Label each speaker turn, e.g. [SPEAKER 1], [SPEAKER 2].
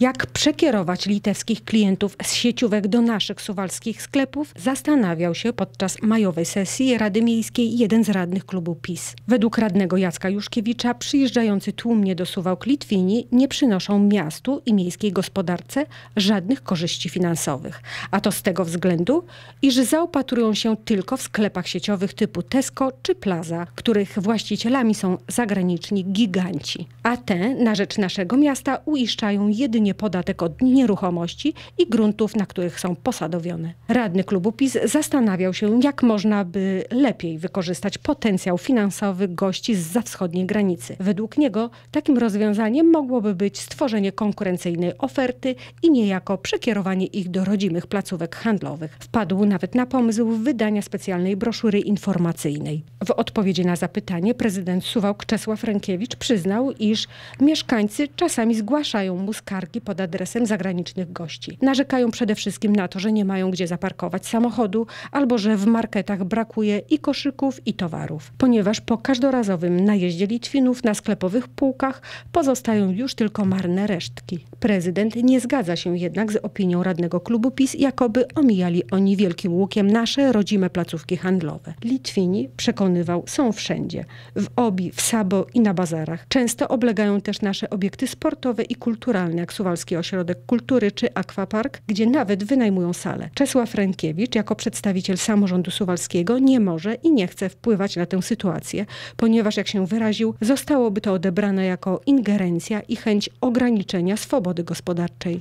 [SPEAKER 1] Jak przekierować litewskich klientów z sieciówek do naszych suwalskich sklepów, zastanawiał się podczas majowej sesji Rady Miejskiej jeden z radnych klubu PiS. Według radnego Jacka Juszkiewicza przyjeżdżający tłumnie do Suwałk Litwini nie przynoszą miastu i miejskiej gospodarce żadnych korzyści finansowych. A to z tego względu, iż zaopatrują się tylko w sklepach sieciowych typu Tesco czy Plaza, których właścicielami są zagraniczni giganci. A te na rzecz naszego miasta uiszczają jedynie podwójnie podatek od nieruchomości i gruntów, na których są posadowione. Radny klubu PiS zastanawiał się, jak można by lepiej wykorzystać potencjał finansowy gości z za wschodniej granicy. Według niego takim rozwiązaniem mogłoby być stworzenie konkurencyjnej oferty i niejako przekierowanie ich do rodzimych placówek handlowych. Wpadł nawet na pomysł wydania specjalnej broszury informacyjnej. W odpowiedzi na zapytanie prezydent Suwałk Czesław Rękiewicz przyznał, iż mieszkańcy czasami zgłaszają mu skargi pod adresem zagranicznych gości. Narzekają przede wszystkim na to, że nie mają gdzie zaparkować samochodu albo że w marketach brakuje i koszyków, i towarów, ponieważ po każdorazowym najeździe Litwinów na sklepowych półkach pozostają już tylko marne resztki. Prezydent nie zgadza się jednak z opinią radnego klubu PiS, jakoby omijali oni wielkim łukiem nasze rodzime placówki handlowe. Litwini, przekonywał, są wszędzie. W Obi, w Sabo i na bazarach. Często oblegają też nasze obiekty sportowe i kulturalne, jak Kowalski Ośrodek Kultury czy Aquapark, gdzie nawet wynajmują salę. Czesław Rękiewicz, jako przedstawiciel samorządu suwalskiego nie może i nie chce wpływać na tę sytuację, ponieważ jak się wyraził, zostałoby to odebrane jako ingerencja i chęć ograniczenia swobody gospodarczej.